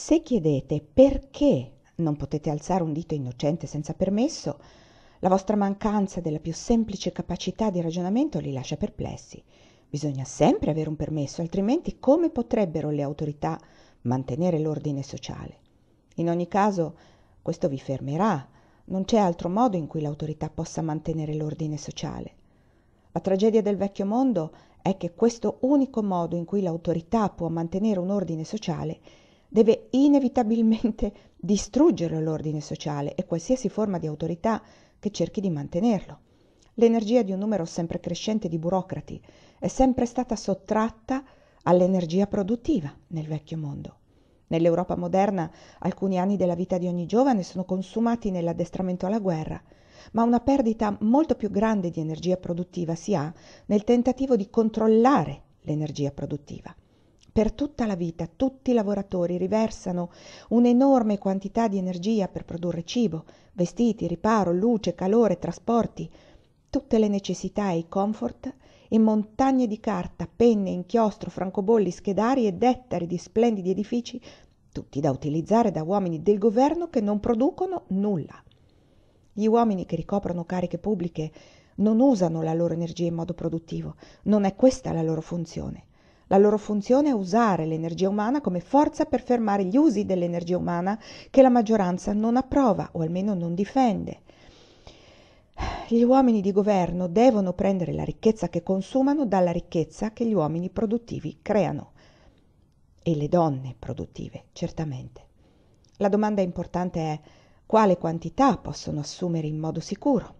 Se chiedete perché non potete alzare un dito innocente senza permesso, la vostra mancanza della più semplice capacità di ragionamento li lascia perplessi. Bisogna sempre avere un permesso, altrimenti come potrebbero le autorità mantenere l'ordine sociale? In ogni caso, questo vi fermerà. Non c'è altro modo in cui l'autorità possa mantenere l'ordine sociale. La tragedia del vecchio mondo è che questo unico modo in cui l'autorità può mantenere un ordine sociale è deve inevitabilmente distruggere l'ordine sociale e qualsiasi forma di autorità che cerchi di mantenerlo. L'energia di un numero sempre crescente di burocrati è sempre stata sottratta all'energia produttiva nel vecchio mondo. Nell'Europa moderna alcuni anni della vita di ogni giovane sono consumati nell'addestramento alla guerra, ma una perdita molto più grande di energia produttiva si ha nel tentativo di controllare l'energia produttiva per tutta la vita tutti i lavoratori riversano un'enorme quantità di energia per produrre cibo, vestiti, riparo, luce, calore, trasporti, tutte le necessità e i comfort in montagne di carta, penne, inchiostro, francobolli, schedari ed ettari di splendidi edifici, tutti da utilizzare da uomini del governo che non producono nulla. Gli uomini che ricoprono cariche pubbliche non usano la loro energia in modo produttivo, non è questa la loro funzione. La loro funzione è usare l'energia umana come forza per fermare gli usi dell'energia umana che la maggioranza non approva o almeno non difende. Gli uomini di governo devono prendere la ricchezza che consumano dalla ricchezza che gli uomini produttivi creano e le donne produttive, certamente. La domanda importante è quale quantità possono assumere in modo sicuro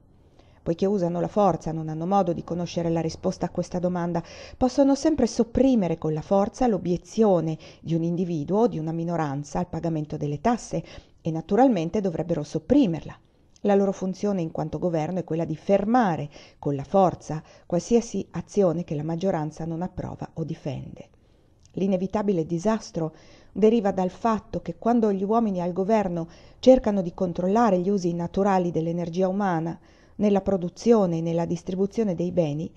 poiché usano la forza, non hanno modo di conoscere la risposta a questa domanda, possono sempre sopprimere con la forza l'obiezione di un individuo o di una minoranza al pagamento delle tasse e naturalmente dovrebbero sopprimerla. La loro funzione in quanto governo è quella di fermare con la forza qualsiasi azione che la maggioranza non approva o difende. L'inevitabile disastro deriva dal fatto che quando gli uomini al governo cercano di controllare gli usi naturali dell'energia umana, nella produzione e nella distribuzione dei beni,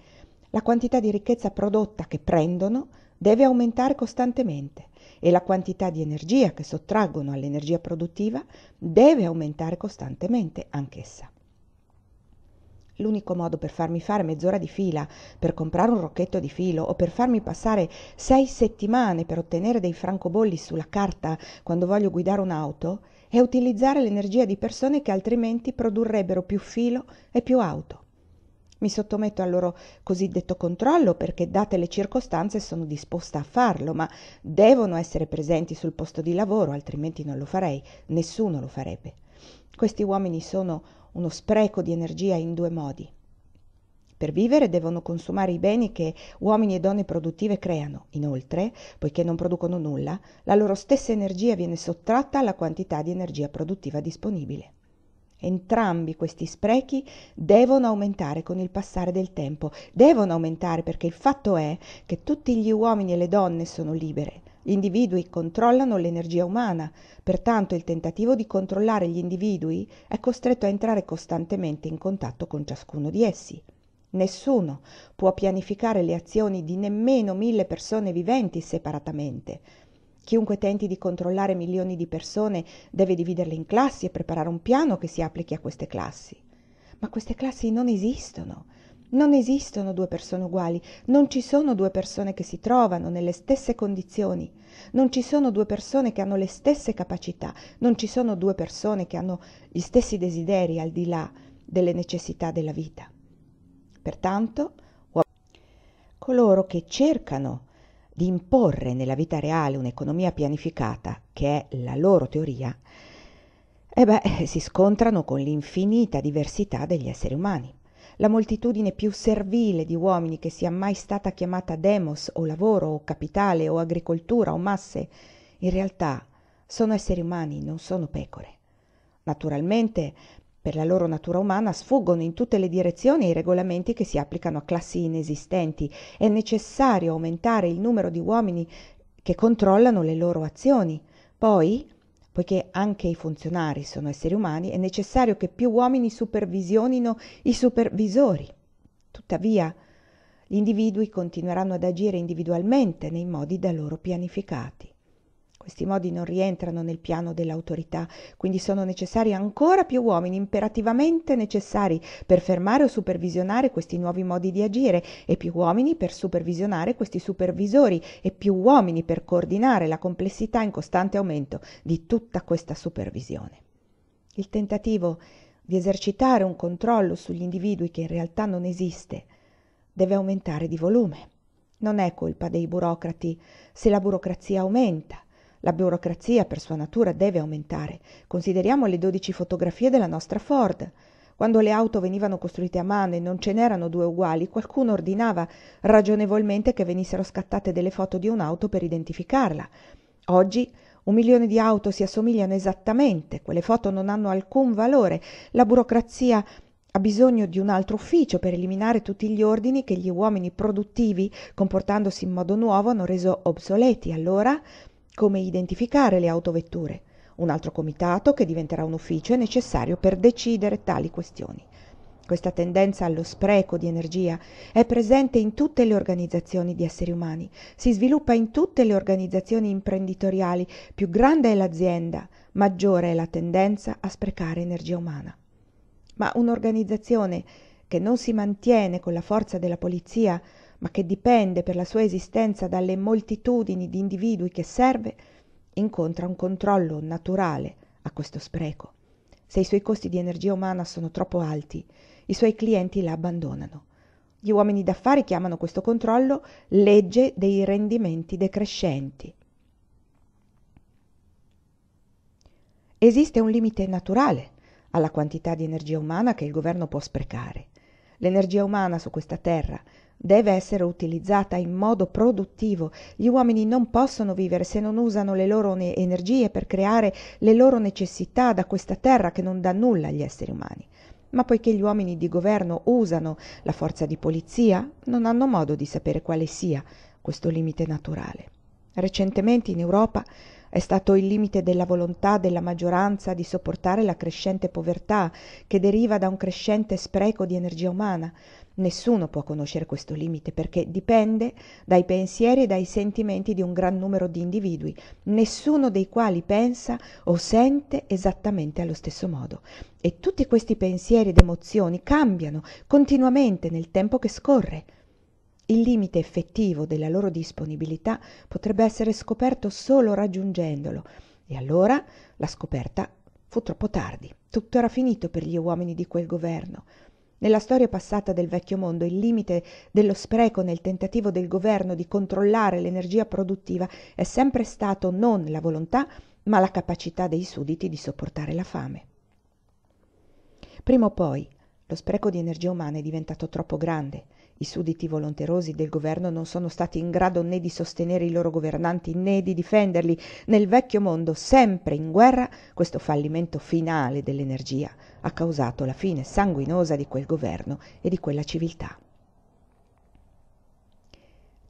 la quantità di ricchezza prodotta che prendono deve aumentare costantemente e la quantità di energia che sottraggono all'energia produttiva deve aumentare costantemente anch'essa. L'unico modo per farmi fare mezz'ora di fila, per comprare un rocchetto di filo o per farmi passare sei settimane per ottenere dei francobolli sulla carta quando voglio guidare un'auto e utilizzare l'energia di persone che altrimenti produrrebbero più filo e più auto. Mi sottometto al loro cosiddetto controllo perché, date le circostanze, sono disposta a farlo, ma devono essere presenti sul posto di lavoro, altrimenti non lo farei, nessuno lo farebbe. Questi uomini sono uno spreco di energia in due modi. Per vivere devono consumare i beni che uomini e donne produttive creano. Inoltre, poiché non producono nulla, la loro stessa energia viene sottratta alla quantità di energia produttiva disponibile. Entrambi questi sprechi devono aumentare con il passare del tempo, devono aumentare perché il fatto è che tutti gli uomini e le donne sono libere. Gli individui controllano l'energia umana, pertanto il tentativo di controllare gli individui è costretto a entrare costantemente in contatto con ciascuno di essi. Nessuno può pianificare le azioni di nemmeno mille persone viventi separatamente. Chiunque tenti di controllare milioni di persone deve dividerle in classi e preparare un piano che si applichi a queste classi. Ma queste classi non esistono. Non esistono due persone uguali, non ci sono due persone che si trovano nelle stesse condizioni, non ci sono due persone che hanno le stesse capacità, non ci sono due persone che hanno gli stessi desideri al di là delle necessità della vita. Pertanto, coloro che cercano di imporre nella vita reale un'economia pianificata, che è la loro teoria, eh beh, si scontrano con l'infinita diversità degli esseri umani. La moltitudine più servile di uomini che sia mai stata chiamata demos o lavoro o capitale o agricoltura o masse, in realtà sono esseri umani, non sono pecore. Naturalmente per la loro natura umana sfuggono in tutte le direzioni i regolamenti che si applicano a classi inesistenti. È necessario aumentare il numero di uomini che controllano le loro azioni. Poi, poiché anche i funzionari sono esseri umani, è necessario che più uomini supervisionino i supervisori. Tuttavia, gli individui continueranno ad agire individualmente nei modi da loro pianificati. Questi modi non rientrano nel piano dell'autorità, quindi sono necessari ancora più uomini, imperativamente necessari, per fermare o supervisionare questi nuovi modi di agire, e più uomini per supervisionare questi supervisori, e più uomini per coordinare la complessità in costante aumento di tutta questa supervisione. Il tentativo di esercitare un controllo sugli individui che in realtà non esiste deve aumentare di volume. Non è colpa dei burocrati se la burocrazia aumenta la burocrazia per sua natura deve aumentare. Consideriamo le 12 fotografie della nostra Ford. Quando le auto venivano costruite a mano e non ce n'erano due uguali, qualcuno ordinava ragionevolmente che venissero scattate delle foto di un'auto per identificarla. Oggi un milione di auto si assomigliano esattamente, quelle foto non hanno alcun valore, la burocrazia ha bisogno di un altro ufficio per eliminare tutti gli ordini che gli uomini produttivi, comportandosi in modo nuovo, hanno reso obsoleti. Allora come identificare le autovetture, un altro comitato che diventerà un ufficio è necessario per decidere tali questioni. Questa tendenza allo spreco di energia è presente in tutte le organizzazioni di esseri umani, si sviluppa in tutte le organizzazioni imprenditoriali, più grande è l'azienda, maggiore è la tendenza a sprecare energia umana. Ma un'organizzazione che non si mantiene con la forza della polizia ma che dipende per la sua esistenza dalle moltitudini di individui che serve, incontra un controllo naturale a questo spreco. Se i suoi costi di energia umana sono troppo alti, i suoi clienti la abbandonano. Gli uomini d'affari chiamano questo controllo legge dei rendimenti decrescenti. Esiste un limite naturale alla quantità di energia umana che il governo può sprecare. L'energia umana su questa terra deve essere utilizzata in modo produttivo. Gli uomini non possono vivere se non usano le loro ne- energie per creare le loro necessità da questa terra che non dà nulla agli esseri umani. Ma poiché gli uomini di governo usano la forza di polizia, non hanno modo di sapere quale sia questo limite naturale. Recentemente in Europa è stato il limite della volontà della maggioranza di sopportare la crescente povertà che deriva da un crescente spreco di energia umana, Nessuno può conoscere questo limite perché dipende dai pensieri e dai sentimenti di un gran numero di individui, nessuno dei quali pensa o sente esattamente allo stesso modo. E tutti questi pensieri ed emozioni cambiano continuamente nel tempo che scorre. Il limite effettivo della loro disponibilità potrebbe essere scoperto solo raggiungendolo. E allora la scoperta fu troppo tardi. Tutto era finito per gli uomini di quel governo. Nella storia passata del vecchio mondo il limite dello spreco nel tentativo del governo di controllare l'energia produttiva è sempre stato non la volontà, ma la capacità dei sudditi di sopportare la fame. Prima o poi lo spreco di energia umana è diventato troppo grande i sudditi volenterosi del governo non sono stati in grado né di sostenere i loro governanti né di difenderli nel vecchio mondo sempre in guerra questo fallimento finale dell'energia ha causato la fine sanguinosa di quel governo e di quella civiltà.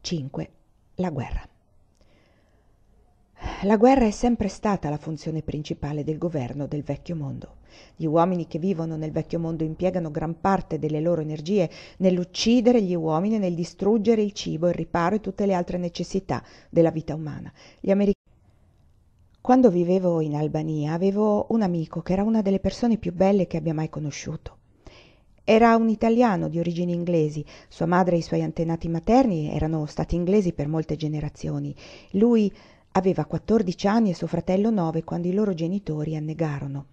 5. La guerra. La guerra è sempre stata la funzione principale del governo del vecchio mondo. Gli uomini che vivono nel vecchio mondo impiegano gran parte delle loro energie nell'uccidere gli uomini e nel distruggere il cibo, il riparo e tutte le altre necessità della vita umana. Gli Quando vivevo in Albania avevo un amico che era una delle persone più belle che abbia mai conosciuto. Era un italiano di origini inglesi, sua madre e i suoi antenati materni erano stati inglesi per molte generazioni. Lui aveva quattordici anni e suo fratello nove quando i loro genitori annegarono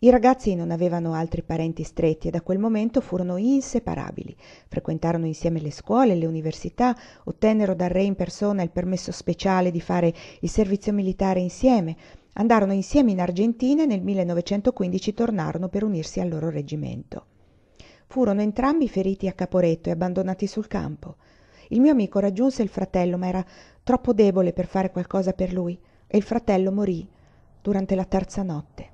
i ragazzi non avevano altri parenti stretti e da quel momento furono inseparabili frequentarono insieme le scuole e le università ottennero dal re in persona il permesso speciale di fare il servizio militare insieme andarono insieme in Argentina e nel tornarono per unirsi al loro reggimento furono entrambi feriti a Caporetto e abbandonati sul campo il mio amico raggiunse il fratello ma era troppo debole per fare qualcosa per lui, e il fratello morì durante la terza notte.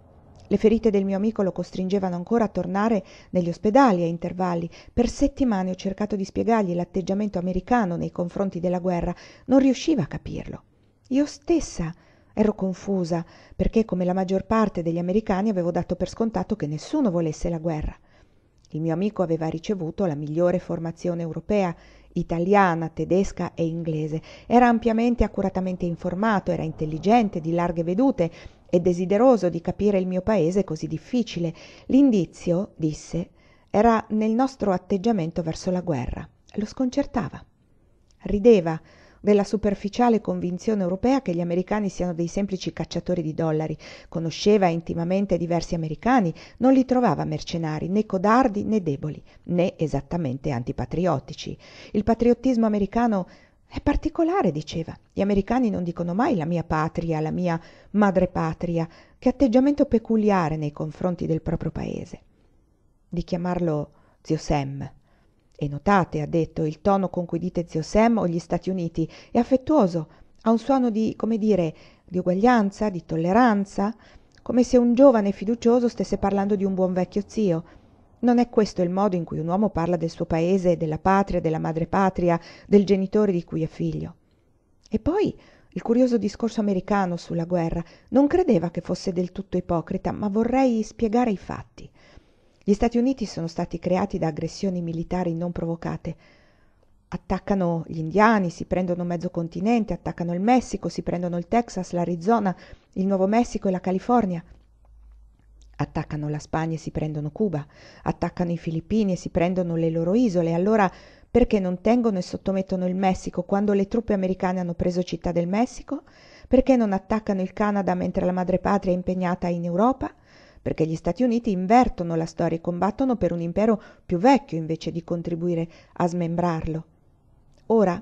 Le ferite del mio amico lo costringevano ancora a tornare negli ospedali a intervalli. Per settimane ho cercato di spiegargli l'atteggiamento americano nei confronti della guerra, non riusciva a capirlo. Io stessa ero confusa, perché come la maggior parte degli americani avevo dato per scontato che nessuno volesse la guerra. Il mio amico aveva ricevuto la migliore formazione europea italiana, tedesca e inglese. Era ampiamente e accuratamente informato, era intelligente, di larghe vedute e desideroso di capire il mio paese così difficile. L'indizio, disse, era nel nostro atteggiamento verso la guerra. Lo sconcertava. Rideva della superficiale convinzione europea che gli americani siano dei semplici cacciatori di dollari. Conosceva intimamente diversi americani, non li trovava mercenari, né codardi né deboli, né esattamente antipatriottici. Il patriottismo americano è particolare, diceva. Gli americani non dicono mai la mia patria, la mia madrepatria. Che atteggiamento peculiare nei confronti del proprio paese. Di chiamarlo zio Sam e notate ha detto il tono con cui dite zio sam o gli stati uniti è affettuoso ha un suono di come dire di uguaglianza di tolleranza come se un giovane fiducioso stesse parlando di un buon vecchio zio non è questo il modo in cui un uomo parla del suo paese della patria della madrepatria del genitore di cui è figlio e poi il curioso discorso americano sulla guerra non credeva che fosse del tutto ipocrita ma vorrei spiegare i fatti gli stati uniti sono stati creati da aggressioni militari non provocate attaccano gli indiani, si prendono mezzo continente attaccano il messico si prendono il texas l'arizona il nuovo messico e la california attaccano la spagna e si prendono cuba attaccano i filippini e si prendono le loro isole allora perché non tengono e sottomettono il messico quando le truppe americane hanno preso città del messico perché non attaccano il canada mentre la madrepatria è impegnata in europa perché gli stati uniti invertono la storia e combattono per un impero più vecchio invece di contribuire a smembrarlo ora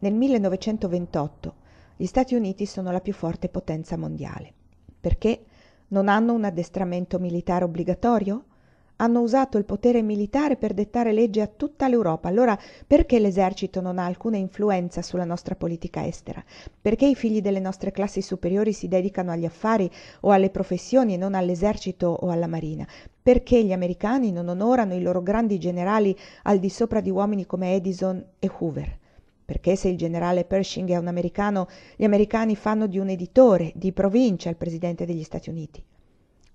nel 1928, gli stati uniti sono la più forte potenza mondiale perché non hanno un addestramento militare obbligatorio hanno usato il potere militare per dettare legge a tutta l'Europa. Allora perché l'esercito non ha alcuna influenza sulla nostra politica estera? Perché i figli delle nostre classi superiori si dedicano agli affari o alle professioni e non all'esercito o alla marina? Perché gli americani non onorano i loro grandi generali al di sopra di uomini come Edison e Hoover? perché se il generale Pershing è un americano, gli americani fanno di un editore, di provincia, il presidente degli Stati Uniti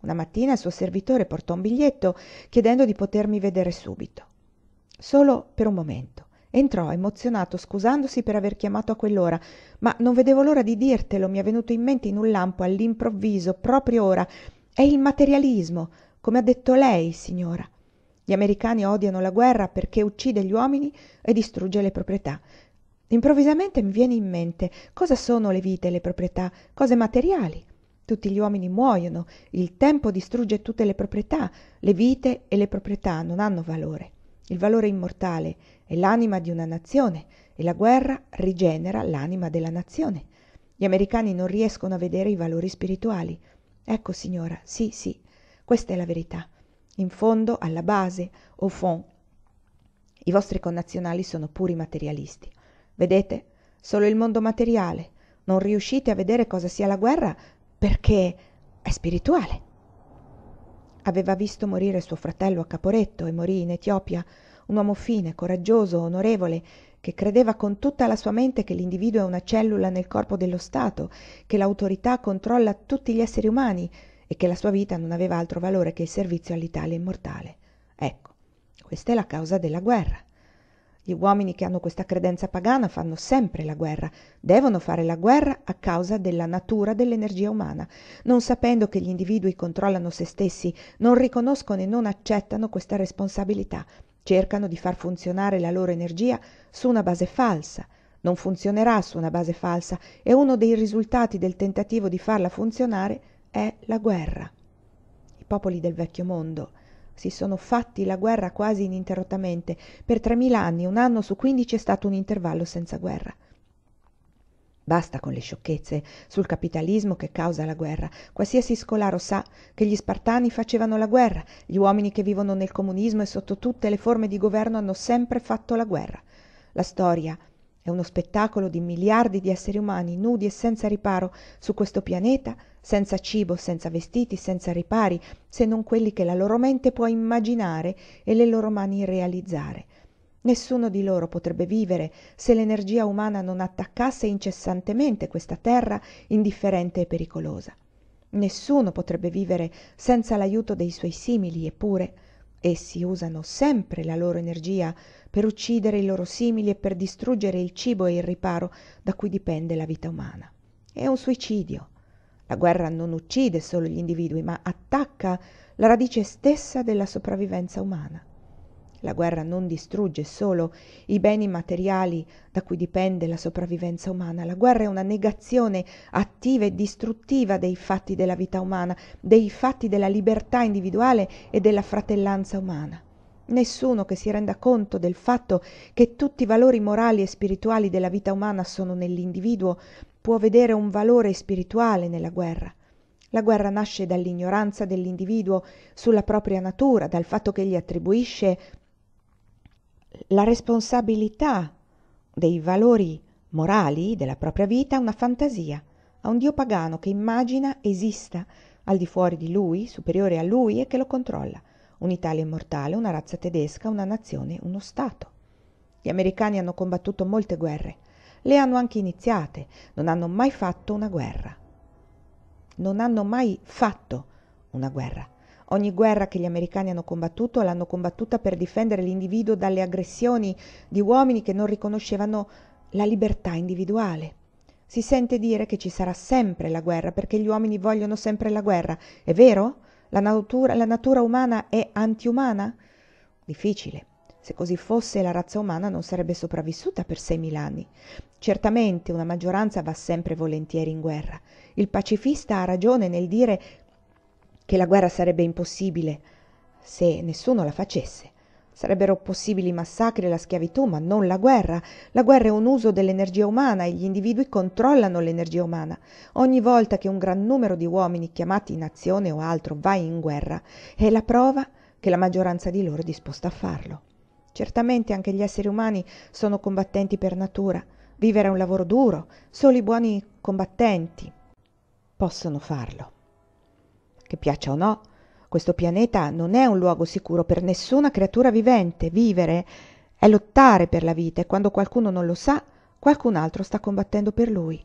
una mattina il suo servitore portò un biglietto chiedendo di potermi vedere subito solo per un momento entrò emozionato scusandosi per aver chiamato a quell'ora ma non vedevo l'ora di dirtelo mi è venuto in mente in un lampo all'improvviso proprio ora è il materialismo come ha detto lei signora gli americani odiano la guerra perché uccide gli uomini e distrugge le proprietà improvvisamente mi viene in mente cosa sono le vite e le proprietà cose materiali tutti gli uomini muoiono, il tempo distrugge tutte le proprietà, le vite e le proprietà non hanno valore. Il valore immortale è l'anima di una nazione e la guerra rigenera l'anima della nazione. Gli americani non riescono a vedere i valori spirituali. Ecco signora, sì, sì, questa è la verità. In fondo, alla base, au fond, i vostri connazionali sono puri materialisti. Vedete? Solo il mondo materiale. Non riuscite a vedere cosa sia la guerra perché è spirituale. Aveva visto morire suo fratello a Caporetto e morì in Etiopia, un uomo fine, coraggioso, onorevole, che credeva con tutta la sua mente che l'individuo è una cellula nel corpo dello Stato, che l'autorità controlla tutti gli esseri umani e che la sua vita non aveva altro valore che il servizio all'Italia immortale. Ecco, questa è la causa della guerra gli uomini che hanno questa credenza pagana fanno sempre la guerra, devono fare la guerra a causa della natura dell'energia umana, non sapendo che gli individui controllano se stessi, non riconoscono e non accettano questa responsabilità, cercano di far funzionare la loro energia su una base falsa. Non funzionerà su una base falsa e uno dei risultati del tentativo di farla funzionare è la guerra. I popoli del vecchio mondo si sono fatti la guerra quasi ininterrottamente per tremila anni un anno su quindici è stato un intervallo senza guerra basta con le sciocchezze sul capitalismo che causa la guerra qualsiasi scolaro sa che gli spartani facevano la guerra gli uomini che vivono nel comunismo e sotto tutte le forme di governo hanno sempre fatto la guerra la storia è uno spettacolo di miliardi di esseri umani nudi e senza riparo su questo pianeta senza cibo senza vestiti senza ripari se non quelli che la loro mente può immaginare e le loro mani realizzare nessuno di loro potrebbe vivere se l'energia umana non attaccasse incessantemente questa terra indifferente e pericolosa nessuno potrebbe vivere senza l'aiuto dei suoi simili eppure essi usano sempre la loro energia per uccidere i loro simili e per distruggere il cibo e il riparo da cui dipende la vita umana. È un suicidio. La guerra non uccide solo gli individui, ma attacca la radice stessa della sopravvivenza umana. La guerra non distrugge solo i beni materiali da cui dipende la sopravvivenza umana, la guerra è una negazione attiva e distruttiva dei fatti della vita umana, dei fatti della libertà individuale e della fratellanza umana nessuno che si renda conto del fatto che tutti i valori morali e spirituali della vita umana sono nell'individuo può vedere un valore spirituale nella guerra. La guerra nasce dall'ignoranza dell'individuo sulla propria natura, dal fatto che gli attribuisce la responsabilità dei valori morali della propria vita a una fantasia, a un dio pagano che immagina esista al di fuori di lui, superiore a lui e che lo controlla. Un'Italia immortale, una razza tedesca, una nazione, uno Stato. Gli americani hanno combattuto molte guerre, le hanno anche iniziate, non hanno mai fatto una guerra. Non hanno mai fatto una guerra. Ogni guerra che gli americani hanno combattuto l'hanno combattuta per difendere l'individuo dalle aggressioni di uomini che non riconoscevano la libertà individuale. Si sente dire che ci sarà sempre la guerra perché gli uomini vogliono sempre la guerra. È vero? La natura, la natura umana è antiumana? Difficile. Se così fosse, la razza umana non sarebbe sopravvissuta per 6.000 anni. Certamente una maggioranza va sempre volentieri in guerra. Il pacifista ha ragione nel dire che la guerra sarebbe impossibile se nessuno la facesse. Sarebbero possibili i massacri e la schiavitù, ma non la guerra. La guerra è un uso dell'energia umana e gli individui controllano l'energia umana. Ogni volta che un gran numero di uomini chiamati in azione o altro va in guerra, è la prova che la maggioranza di loro è disposta a farlo. Certamente anche gli esseri umani sono combattenti per natura. Vivere è un lavoro duro, solo i buoni combattenti possono farlo. Che piaccia o no, questo pianeta non è un luogo sicuro per nessuna creatura vivente vivere è lottare per la vita e quando qualcuno non lo sa qualcun altro sta combattendo per lui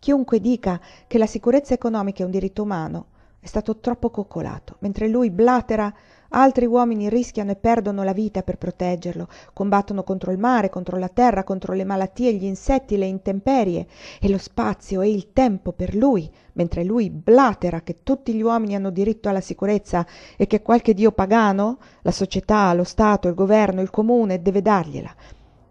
chiunque dica che la sicurezza economica è un diritto umano è stato troppo coccolato mentre lui blatera altri uomini rischiano e perdono la vita per proteggerlo combattono contro il mare contro la terra contro le malattie gli insetti le intemperie e lo spazio e il tempo per lui mentre lui blatera che tutti gli uomini hanno diritto alla sicurezza e che qualche dio pagano la società lo stato il governo il comune deve dargliela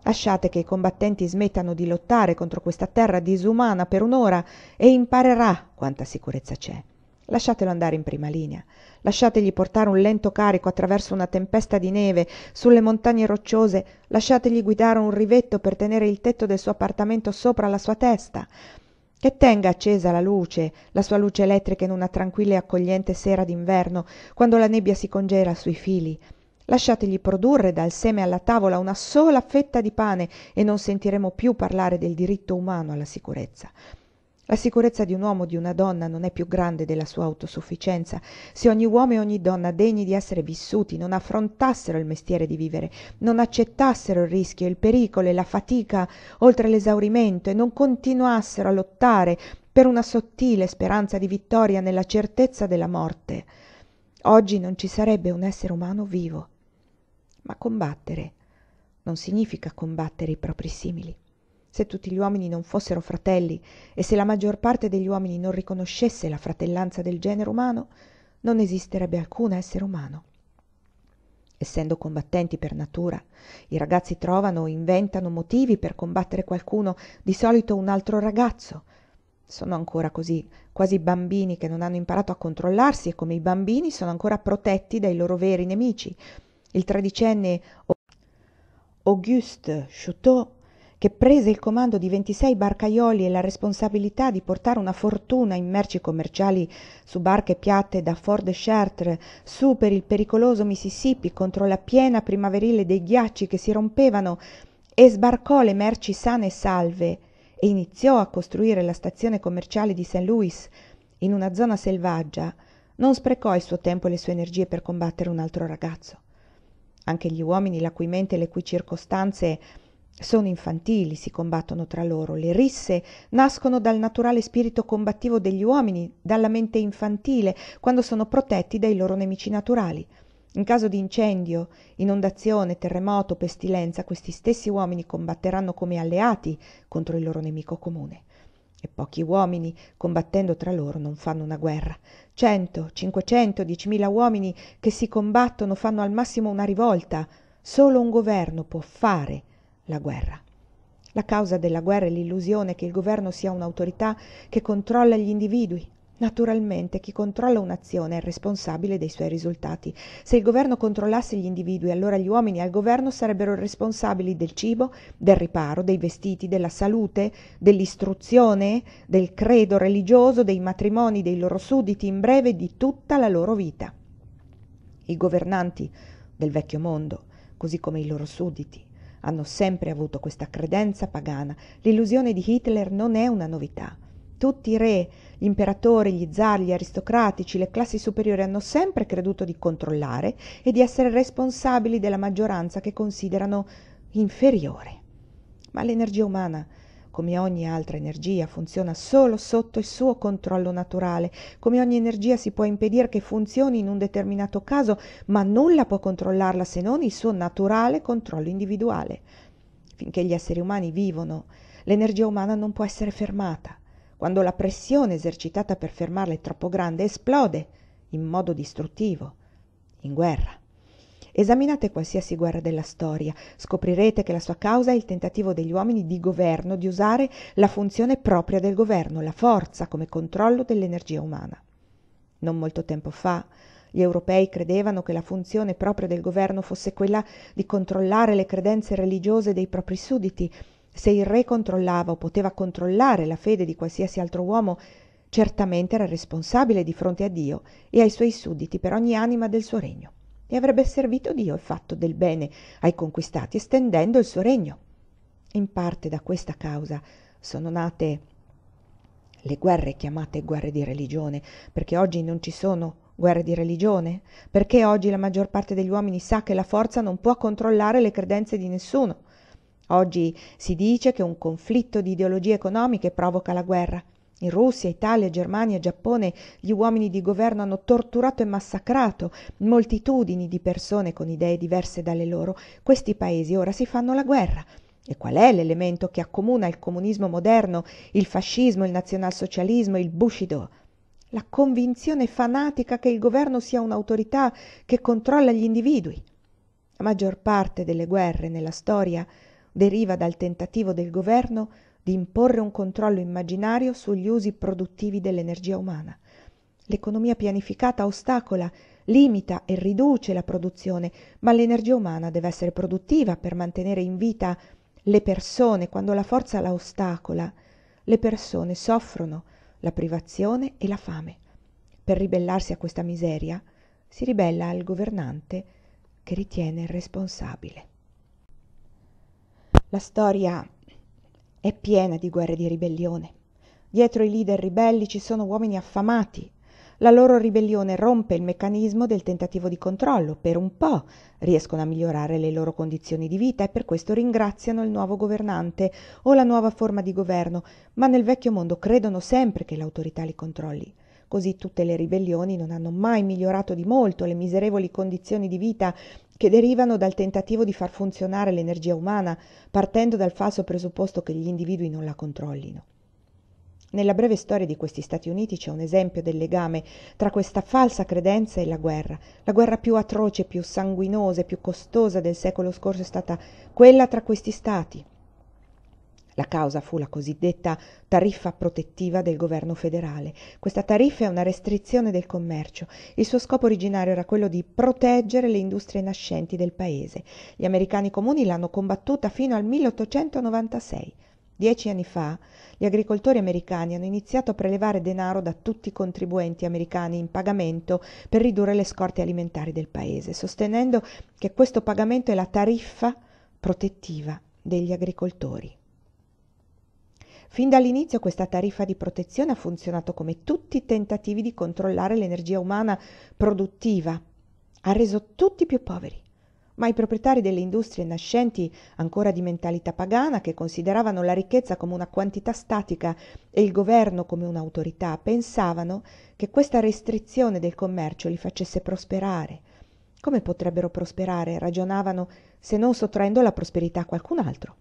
Lasciate che i combattenti smettano di lottare contro questa terra disumana per un'ora e imparerà quanta sicurezza c'è lasciatelo andare in prima linea lasciategli portare un lento carico attraverso una tempesta di neve sulle montagne rocciose lasciategli guidare un rivetto per tenere il tetto del suo appartamento sopra la sua testa che tenga accesa la luce, la sua luce elettrica in una tranquilla e accogliente sera d'inverno, quando la nebbia si congela sui fili. Lasciategli produrre dal seme alla tavola una sola fetta di pane e non sentiremo più parlare del diritto umano alla sicurezza la sicurezza di un uomo o di una donna non è più grande della sua autosufficienza se ogni uomo e ogni donna degni di essere vissuti non affrontassero il mestiere di vivere non accettassero il rischio il pericolo e la fatica oltre l'esaurimento e non continuassero a lottare per una sottile speranza di vittoria nella certezza della morte oggi non ci sarebbe un essere umano vivo ma combattere non significa combattere i propri simili se tutti gli uomini non fossero fratelli e se la maggior parte degli uomini non riconoscesse la fratellanza del genere umano, non esisterebbe alcun essere umano. Essendo combattenti per natura, i ragazzi trovano o inventano motivi per combattere qualcuno, di solito un altro ragazzo. Sono ancora così, quasi bambini che non hanno imparato a controllarsi e come i bambini sono ancora protetti dai loro veri nemici. Il tredicenne Auguste Chouteau che prese il comando di 26 barcaioli e la responsabilità di portare una fortuna in merci commerciali su barche piatte da Fort de Chartres su per il pericoloso Mississippi contro la piena primaverile dei ghiacci che si rompevano e sbarcò le merci sane e salve e iniziò a costruire la stazione commerciale di St. Louis in una zona selvaggia, non sprecò il suo tempo e le sue energie per combattere un altro ragazzo. Anche gli uomini la cui mente e le cui circostanze sono infantili, si combattono tra loro, le risse nascono dal naturale spirito combattivo degli uomini, dalla mente infantile, quando sono protetti dai loro nemici naturali. In caso di incendio, inondazione, terremoto, pestilenza, questi stessi uomini combatteranno come alleati contro il loro nemico comune. E pochi uomini, combattendo tra loro, non fanno una guerra. Cento, cinquecento, diecimila uomini che si combattono fanno al massimo una rivolta. Solo un governo può fare la guerra. La causa della guerra è l'illusione che il governo sia un'autorità che controlla gli individui. Naturalmente chi controlla un'azione è responsabile dei suoi risultati. Se il governo controllasse gli individui, allora gli uomini al governo sarebbero responsabili del cibo, del riparo, dei vestiti, della salute, dell'istruzione, del credo religioso, dei matrimoni dei loro sudditi, in breve di tutta la loro vita. I governanti del vecchio mondo, così come i loro sudditi, hanno sempre avuto questa credenza pagana. L'illusione di Hitler non è una novità. Tutti i re, gli imperatori, gli zar, gli aristocratici, le classi superiori hanno sempre creduto di controllare e di essere responsabili della maggioranza che considerano inferiore. Ma l'energia umana come ogni altra energia, funziona solo sotto il suo controllo naturale, come ogni energia si può impedire che funzioni in un determinato caso, ma nulla può controllarla se non il suo naturale controllo individuale. Finché gli esseri umani vivono, l'energia umana non può essere fermata. Quando la pressione esercitata per fermarla è troppo grande, esplode in modo distruttivo, in guerra esaminate qualsiasi guerra della storia scoprirete che la sua causa è il tentativo degli uomini di governo di usare la funzione propria del governo, la forza come controllo dell'energia umana. Non molto tempo fa gli europei credevano che la funzione propria del governo fosse quella di controllare le credenze religiose dei propri sudditi. Se il re controllava o poteva controllare la fede di qualsiasi altro uomo, certamente era responsabile di fronte a Dio e ai suoi sudditi per ogni anima del suo regno e avrebbe servito dio e fatto del bene ai conquistati estendendo il suo regno in parte da questa causa sono nate le guerre chiamate guerre di religione perché oggi non ci sono guerre di religione perché oggi la maggior parte degli uomini sa che la forza non può controllare le credenze di nessuno oggi si dice che un conflitto di ideologie economiche provoca la guerra in Russia, Italia, Germania, Giappone gli uomini di governo hanno torturato e massacrato moltitudini di persone con idee diverse dalle loro. Questi paesi ora si fanno la guerra. E qual è l'elemento che accomuna il comunismo moderno, il fascismo, il nazionalsocialismo, il bushido? La convinzione fanatica che il governo sia un'autorità che controlla gli individui. La maggior parte delle guerre nella storia deriva dal tentativo del governo di imporre un controllo immaginario sugli usi produttivi dell'energia umana. L'economia pianificata ostacola, limita e riduce la produzione, ma l'energia umana deve essere produttiva per mantenere in vita le persone. Quando la forza la ostacola, le persone soffrono la privazione e la fame. Per ribellarsi a questa miseria, si ribella al governante che ritiene responsabile. La storia è piena di guerre di ribellione. Dietro i leader ribelli ci sono uomini affamati. La loro ribellione rompe il meccanismo del tentativo di controllo. Per un po' riescono a migliorare le loro condizioni di vita e per questo ringraziano il nuovo governante o la nuova forma di governo, ma nel vecchio mondo credono sempre che l'autorità li controlli. Così tutte le ribellioni non hanno mai migliorato di molto le miserevoli condizioni di vita che derivano dal tentativo di far funzionare l'energia umana partendo dal falso presupposto che gli individui non la controllino. Nella breve storia di questi Stati Uniti c'è un esempio del legame tra questa falsa credenza e la guerra. La guerra più atroce, più sanguinosa e più costosa del secolo scorso è stata quella tra questi Stati, la causa fu la cosiddetta tariffa protettiva del governo federale. Questa tariffa è una restrizione del commercio. Il suo scopo originario era quello di proteggere le industrie nascenti del paese. Gli americani comuni l'hanno combattuta fino al 1896. Dieci anni fa gli agricoltori americani hanno iniziato a prelevare denaro da tutti i contribuenti americani in pagamento per ridurre le scorte alimentari del paese, sostenendo che questo pagamento è la tariffa protettiva degli agricoltori. Fin dall'inizio questa tariffa di protezione ha funzionato come tutti i tentativi di controllare l'energia umana produttiva. Ha reso tutti più poveri. Ma i proprietari delle industrie nascenti, ancora di mentalità pagana, che consideravano la ricchezza come una quantità statica e il governo come un'autorità, pensavano che questa restrizione del commercio li facesse prosperare. Come potrebbero prosperare, ragionavano, se non sottraendo la prosperità a qualcun altro?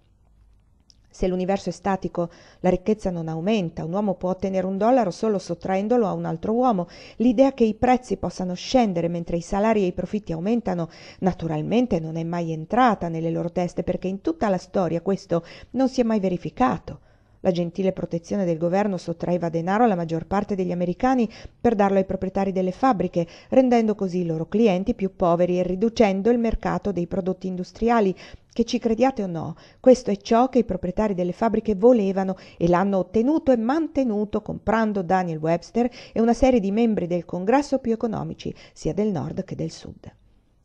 Se l'universo è statico, la ricchezza non aumenta, un uomo può ottenere un dollaro solo sottraendolo a un altro uomo. L'idea che i prezzi possano scendere mentre i salari e i profitti aumentano, naturalmente non è mai entrata nelle loro teste perché in tutta la storia questo non si è mai verificato la gentile protezione del governo sottraeva denaro alla maggior parte degli americani per darlo ai proprietari delle fabbriche rendendo così i loro clienti più poveri e riducendo il mercato dei prodotti industriali che ci crediate o no questo è ciò che i proprietari delle fabbriche volevano e l'hanno ottenuto e mantenuto comprando daniel webster e una serie di membri del congresso più economici sia del nord che del sud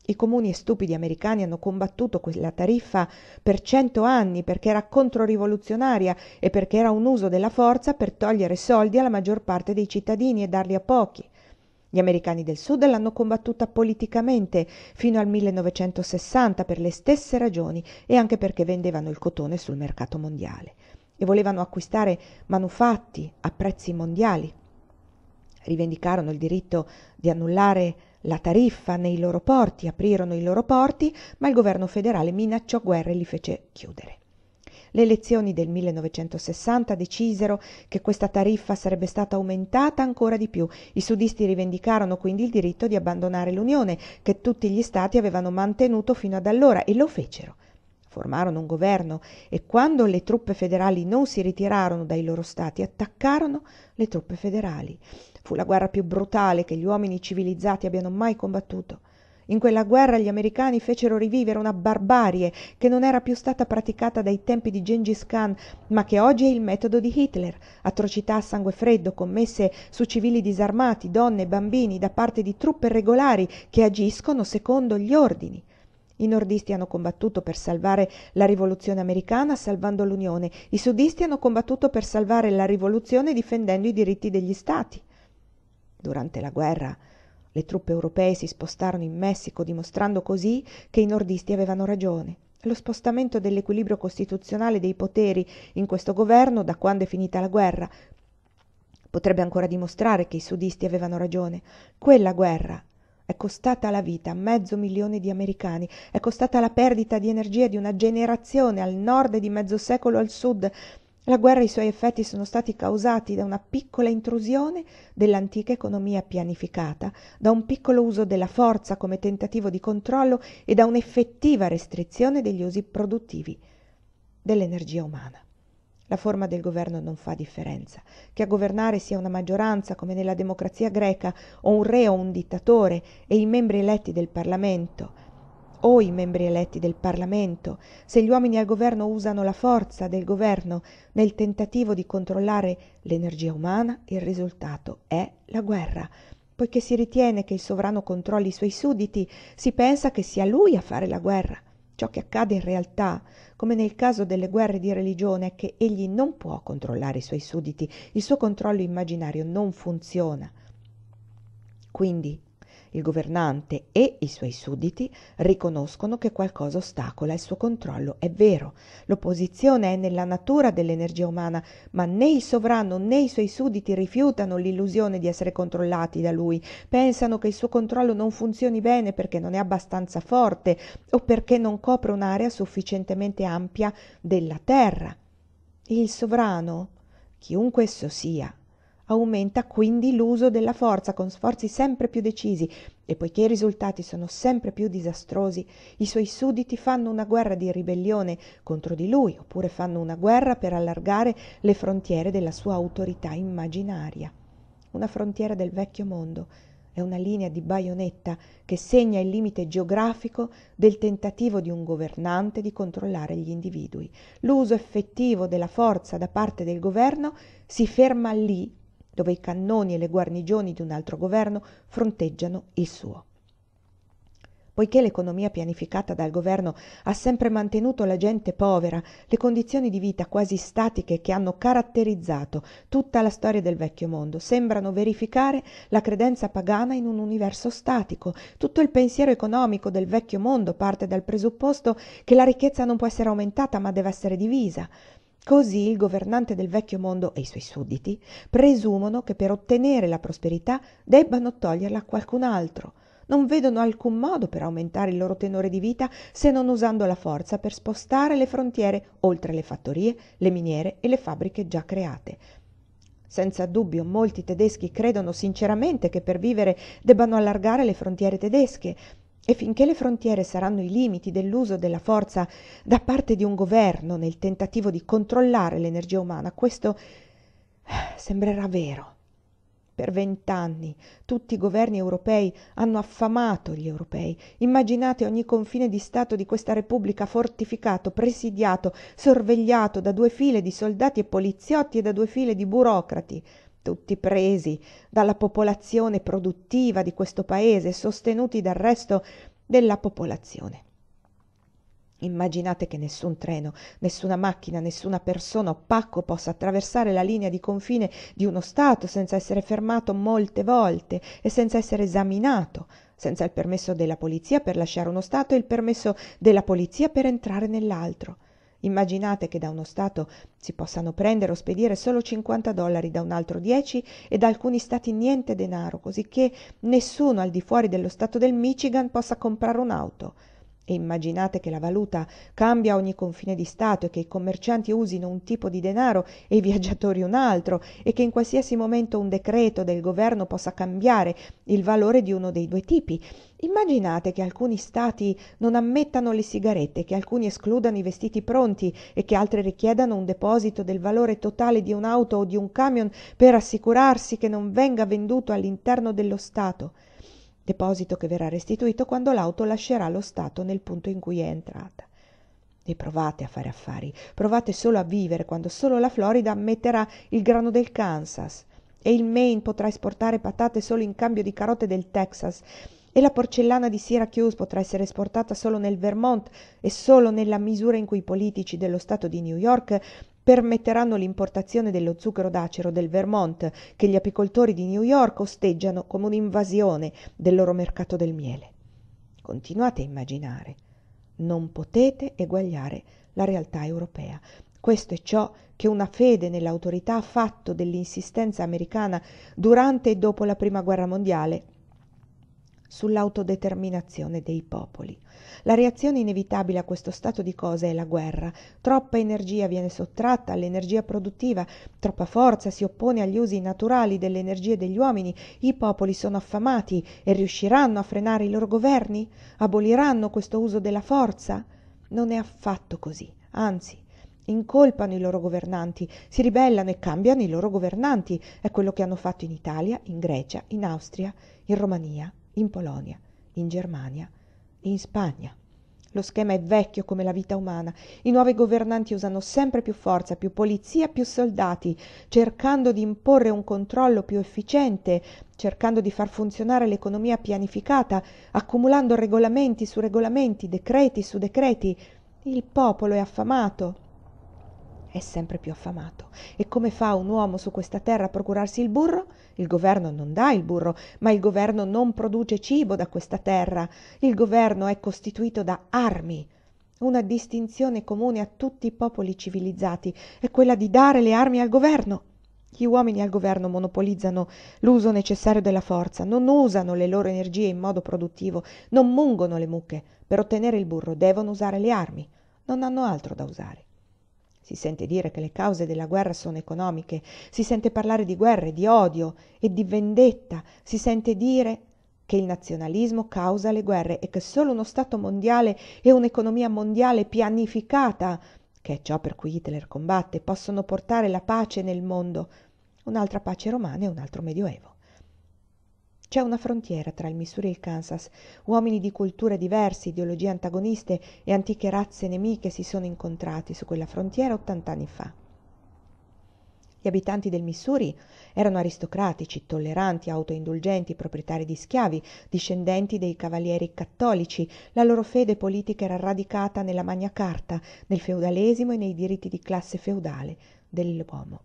i comuni e stupidi americani hanno combattuto quella tariffa per cento anni perché era controrivoluzionaria e perché era un uso della forza per togliere soldi alla maggior parte dei cittadini e darli a pochi. Gli americani del Sud l'hanno combattuta politicamente fino al 1960 per le stesse ragioni e anche perché vendevano il cotone sul mercato mondiale e volevano acquistare manufatti a prezzi mondiali. Rivendicarono il diritto di annullare la tariffa nei loro porti, aprirono i loro porti, ma il governo federale minacciò guerre e li fece chiudere. Le elezioni del 1960 decisero che questa tariffa sarebbe stata aumentata ancora di più. I sudisti rivendicarono quindi il diritto di abbandonare l'Unione, che tutti gli Stati avevano mantenuto fino ad allora, e lo fecero, formarono un governo e quando le truppe federali non si ritirarono dai loro stati, attaccarono le truppe federali. Fu la guerra più brutale che gli uomini civilizzati abbiano mai combattuto. In quella guerra gli americani fecero rivivere una barbarie che non era più stata praticata dai tempi di Gengis Khan, ma che oggi è il metodo di Hitler. Atrocità a sangue freddo commesse su civili disarmati, donne e bambini da parte di truppe regolari che agiscono secondo gli ordini i nordisti hanno combattuto per salvare la rivoluzione americana salvando l'Unione, i sudisti hanno combattuto per salvare la rivoluzione difendendo i diritti degli Stati. Durante la guerra le truppe europee si spostarono in Messico dimostrando così che i nordisti avevano ragione. Lo spostamento dell'equilibrio costituzionale dei poteri in questo governo da quando è finita la guerra potrebbe ancora dimostrare che i sudisti avevano ragione. Quella guerra è costata la vita a mezzo milione di americani, è costata la perdita di energia di una generazione al nord e di mezzo secolo al sud. La guerra e i suoi effetti sono stati causati da una piccola intrusione dell'antica economia pianificata, da un piccolo uso della forza come tentativo di controllo e da un'effettiva restrizione degli usi produttivi dell'energia umana. La forma del governo non fa differenza. Che a governare sia una maggioranza, come nella democrazia greca, o un re o un dittatore, e i membri eletti del Parlamento, o i membri eletti del Parlamento, se gli uomini al governo usano la forza del governo nel tentativo di controllare l'energia umana, il risultato è la guerra. Poiché si ritiene che il sovrano controlli i suoi sudditi, si pensa che sia lui a fare la guerra. Ciò che accade in realtà, come nel caso delle guerre di religione, è che egli non può controllare i suoi sudditi, il suo controllo immaginario non funziona. Quindi il governante e i suoi sudditi riconoscono che qualcosa ostacola il suo controllo. È vero, l'opposizione è nella natura dell'energia umana, ma né il sovrano né i suoi sudditi rifiutano l'illusione di essere controllati da lui, pensano che il suo controllo non funzioni bene perché non è abbastanza forte o perché non copre un'area sufficientemente ampia della terra. Il sovrano, chiunque esso sia, Aumenta quindi l'uso della forza con sforzi sempre più decisi e poiché i risultati sono sempre più disastrosi, i suoi sudditi fanno una guerra di ribellione contro di lui oppure fanno una guerra per allargare le frontiere della sua autorità immaginaria. Una frontiera del vecchio mondo è una linea di baionetta che segna il limite geografico del tentativo di un governante di controllare gli individui. L'uso effettivo della forza da parte del governo si ferma lì dove i cannoni e le guarnigioni di un altro governo fronteggiano il suo. Poiché l'economia pianificata dal governo ha sempre mantenuto la gente povera, le condizioni di vita quasi statiche che hanno caratterizzato tutta la storia del vecchio mondo sembrano verificare la credenza pagana in un universo statico. Tutto il pensiero economico del vecchio mondo parte dal presupposto che la ricchezza non può essere aumentata ma deve essere divisa. Così il governante del vecchio mondo e i suoi sudditi presumono che per ottenere la prosperità debbano toglierla a qualcun altro. Non vedono alcun modo per aumentare il loro tenore di vita se non usando la forza per spostare le frontiere oltre le fattorie, le miniere e le fabbriche già create. Senza dubbio molti tedeschi credono sinceramente che per vivere debbano allargare le frontiere tedesche, e finché le frontiere saranno i limiti dell'uso della forza da parte di un governo nel tentativo di controllare l'energia umana, questo eh, sembrerà vero. Per vent'anni tutti i governi europei hanno affamato gli europei. Immaginate ogni confine di Stato di questa Repubblica fortificato, presidiato, sorvegliato da due file di soldati e poliziotti e da due file di burocrati tutti presi dalla popolazione produttiva di questo paese, sostenuti dal resto della popolazione. Immaginate che nessun treno, nessuna macchina, nessuna persona o pacco possa attraversare la linea di confine di uno Stato senza essere fermato molte volte e senza essere esaminato, senza il permesso della polizia per lasciare uno Stato e il permesso della polizia per entrare nell'altro immaginate che da uno Stato si possano prendere o spedire solo 50 dollari, da un altro 10 e da alcuni Stati niente denaro, così che nessuno al di fuori dello Stato del Michigan possa comprare un'auto. E immaginate che la valuta cambia a ogni confine di Stato e che i commercianti usino un tipo di denaro e i viaggiatori un altro e che in qualsiasi momento un decreto del governo possa cambiare il valore di uno dei due tipi Immaginate che alcuni stati non ammettano le sigarette, che alcuni escludano i vestiti pronti e che altri richiedano un deposito del valore totale di un'auto o di un camion per assicurarsi che non venga venduto all'interno dello Stato, deposito che verrà restituito quando l'auto lascerà lo Stato nel punto in cui è entrata. E provate a fare affari, provate solo a vivere quando solo la Florida ammetterà il grano del Kansas e il Maine potrà esportare patate solo in cambio di carote del Texas e la porcellana di Syracuse potrà essere esportata solo nel Vermont e solo nella misura in cui i politici dello Stato di New York permetteranno l'importazione dello zucchero d'acero del Vermont che gli apicoltori di New York osteggiano come un'invasione del loro mercato del miele. Continuate a immaginare. Non potete eguagliare la realtà europea. Questo è ciò che una fede nell'autorità ha fatto dell'insistenza americana durante e dopo la Prima Guerra Mondiale sull'autodeterminazione dei popoli. La reazione inevitabile a questo stato di cose è la guerra. Troppa energia viene sottratta all'energia produttiva, troppa forza si oppone agli usi naturali delle energie degli uomini, i popoli sono affamati e riusciranno a frenare i loro governi? Aboliranno questo uso della forza? Non è affatto così, anzi incolpano i loro governanti, si ribellano e cambiano i loro governanti. È quello che hanno fatto in Italia, in Grecia, in Austria, in Romania, in Polonia, in Germania, in Spagna. Lo schema è vecchio come la vita umana. I nuovi governanti usano sempre più forza, più polizia, più soldati, cercando di imporre un controllo più efficiente, cercando di far funzionare l'economia pianificata, accumulando regolamenti su regolamenti, decreti su decreti. Il popolo è affamato, è sempre più affamato. E come fa un uomo su questa terra a procurarsi il burro? Il governo non dà il burro, ma il governo non produce cibo da questa terra. Il governo è costituito da armi. Una distinzione comune a tutti i popoli civilizzati è quella di dare le armi al governo. Gli uomini al governo monopolizzano l'uso necessario della forza, non usano le loro energie in modo produttivo, non mungono le mucche. Per ottenere il burro devono usare le armi, non hanno altro da usare. Si sente dire che le cause della guerra sono economiche, si sente parlare di guerre, di odio e di vendetta, si sente dire che il nazionalismo causa le guerre e che solo uno Stato mondiale e un'economia mondiale pianificata, che è ciò per cui Hitler combatte, possono portare la pace nel mondo, un'altra pace romana e un altro medioevo. C'è una frontiera tra il Missouri e il Kansas. Uomini di culture diverse, ideologie antagoniste e antiche razze nemiche si sono incontrati su quella frontiera 80 anni fa. Gli abitanti del Missouri erano aristocratici, tolleranti, autoindulgenti, proprietari di schiavi, discendenti dei cavalieri cattolici. La loro fede politica era radicata nella Magna Carta, nel feudalesimo e nei diritti di classe feudale dell'uomo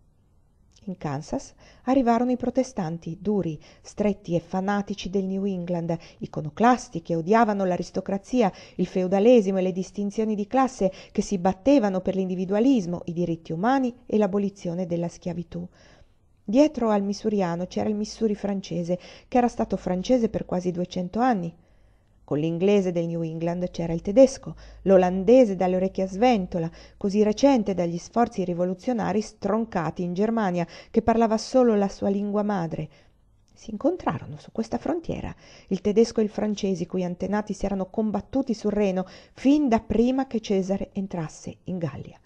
in kansas arrivarono i protestanti duri stretti e fanatici del new england iconoclasti che odiavano l'aristocrazia il feudalesimo e le distinzioni di classe che si battevano per l'individualismo i diritti umani e l'abolizione della schiavitù dietro al missuriano c'era il missouri francese che era stato francese per quasi duecento anni con l'inglese del New England c'era il tedesco, l'olandese dalle orecchie a sventola, così recente dagli sforzi rivoluzionari stroncati in Germania, che parlava solo la sua lingua madre. Si incontrarono su questa frontiera il tedesco e il francese, i cui antenati si erano combattuti sul Reno fin da prima che Cesare entrasse in Gallia.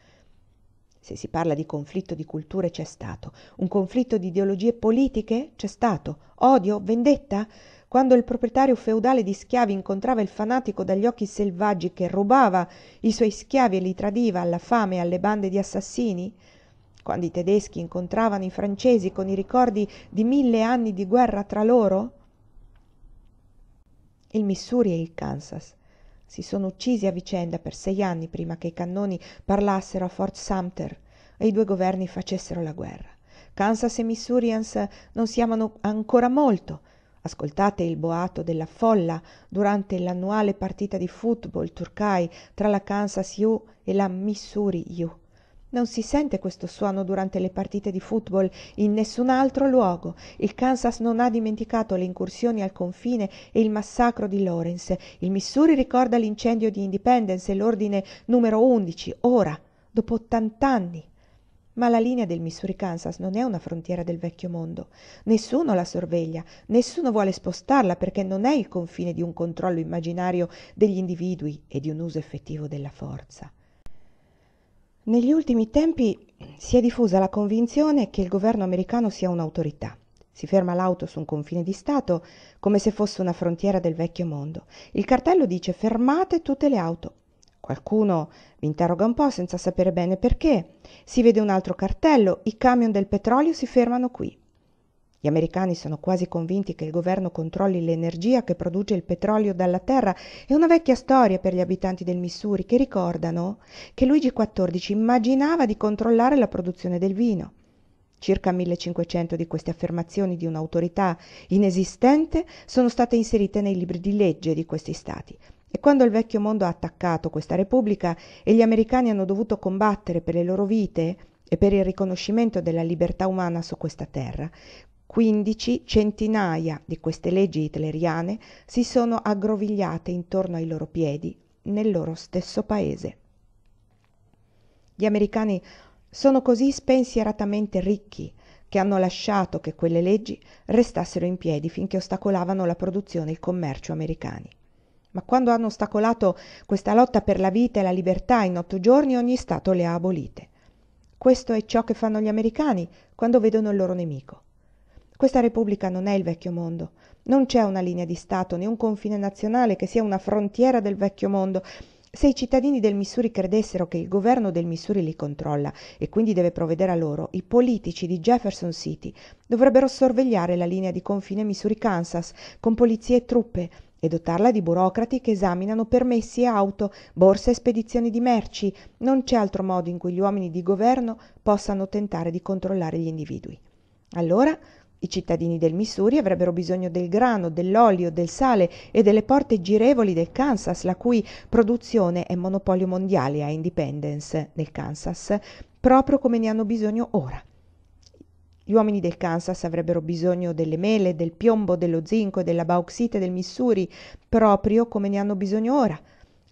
Se si parla di conflitto di culture c'è stato, un conflitto di ideologie politiche c'è stato, odio, vendetta, quando il proprietario feudale di schiavi incontrava il fanatico dagli occhi selvaggi che rubava i suoi schiavi e li tradiva alla fame e alle bande di assassini? Quando i tedeschi incontravano i francesi con i ricordi di mille anni di guerra tra loro? Il Missouri e il Kansas si sono uccisi a vicenda per sei anni prima che i cannoni parlassero a Fort Sumter e i due governi facessero la guerra. Kansas e Missourians non si amano ancora molto, ascoltate il boato della folla durante l'annuale partita di football turcai tra la kansas u e la missouri u non si sente questo suono durante le partite di football in nessun altro luogo il kansas non ha dimenticato le incursioni al confine e il massacro di lawrence il missouri ricorda l'incendio di independence e l'ordine numero 11, ora dopo 80 anni ma la linea del missouri kansas non è una frontiera del vecchio mondo nessuno la sorveglia nessuno vuole spostarla perché non è il confine di un controllo immaginario degli individui e di un uso effettivo della forza negli ultimi tempi si è diffusa la convinzione che il governo americano sia un'autorità si ferma l'auto su un confine di Stato come se fosse una frontiera del vecchio mondo. Il cartello dice fermate tutte le auto. Qualcuno mi interroga un po' senza sapere bene perché. Si vede un altro cartello, i camion del petrolio si fermano qui. Gli americani sono quasi convinti che il governo controlli l'energia che produce il petrolio dalla terra. È una vecchia storia per gli abitanti del Missouri che ricordano che Luigi XIV immaginava di controllare la produzione del vino. Circa 1500 di queste affermazioni di un'autorità inesistente sono state inserite nei libri di legge di questi stati e quando il vecchio mondo ha attaccato questa repubblica e gli americani hanno dovuto combattere per le loro vite e per il riconoscimento della libertà umana su questa terra quindici centinaia di queste leggi hitleriane si sono aggrovigliate intorno ai loro piedi nel loro stesso paese gli americani sono così spensieratamente ricchi che hanno lasciato che quelle leggi restassero in piedi finché ostacolavano la produzione e il commercio americani ma quando hanno ostacolato questa lotta per la vita e la libertà in otto giorni ogni Stato le ha abolite. Questo è ciò che fanno gli americani quando vedono il loro nemico. Questa Repubblica non è il vecchio mondo, non c'è una linea di Stato né un confine nazionale che sia una frontiera del vecchio mondo se i cittadini del Missouri credessero che il governo del Missouri li controlla e quindi deve provvedere a loro, i politici di Jefferson City dovrebbero sorvegliare la linea di confine Missouri-Kansas con polizie e truppe e dotarla di burocrati che esaminano permessi e auto, borse e spedizioni di merci. Non c'è altro modo in cui gli uomini di governo possano tentare di controllare gli individui. Allora i cittadini del Missouri avrebbero bisogno del grano, dell'olio, del sale e delle porte girevoli del Kansas, la cui produzione è monopolio mondiale a Independence nel Kansas, proprio come ne hanno bisogno ora. Gli uomini del Kansas avrebbero bisogno delle mele, del piombo, dello zinco e della bauxite del Missouri, proprio come ne hanno bisogno ora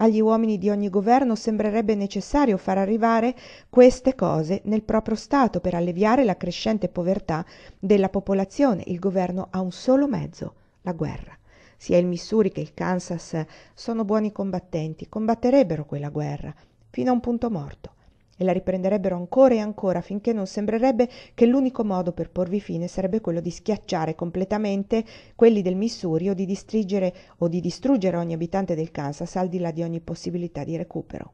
agli uomini di ogni governo sembrerebbe necessario far arrivare queste cose nel proprio stato per alleviare la crescente povertà della popolazione. Il governo ha un solo mezzo, la guerra. Sia il Missouri che il Kansas sono buoni combattenti, combatterebbero quella guerra fino a un punto morto e la riprenderebbero ancora e ancora finché non sembrerebbe che l'unico modo per porvi fine sarebbe quello di schiacciare completamente quelli del Missouri o di distruggere, o di distruggere ogni abitante del Kansas al di là di ogni possibilità di recupero.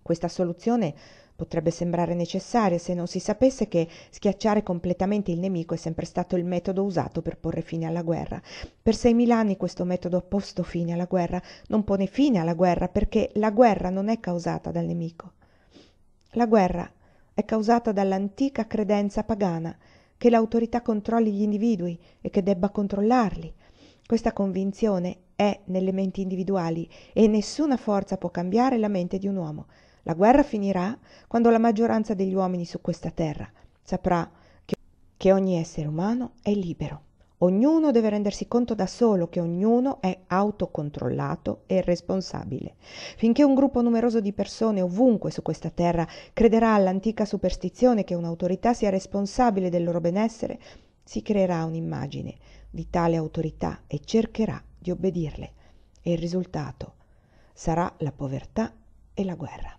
Questa soluzione potrebbe sembrare necessaria se non si sapesse che schiacciare completamente il nemico è sempre stato il metodo usato per porre fine alla guerra. Per 6.000 anni questo metodo ha posto fine alla guerra, non pone fine alla guerra perché la guerra non è causata dal nemico. La guerra è causata dall'antica credenza pagana che l'autorità controlli gli individui e che debba controllarli. Questa convinzione è nelle menti individuali e nessuna forza può cambiare la mente di un uomo la guerra finirà quando la maggioranza degli uomini su questa terra saprà che ogni essere umano è libero. Ognuno deve rendersi conto da solo che ognuno è autocontrollato e responsabile. Finché un gruppo numeroso di persone ovunque su questa terra crederà all'antica superstizione che un'autorità sia responsabile del loro benessere, si creerà un'immagine di tale autorità e cercherà di obbedirle. E il risultato sarà la povertà e la guerra.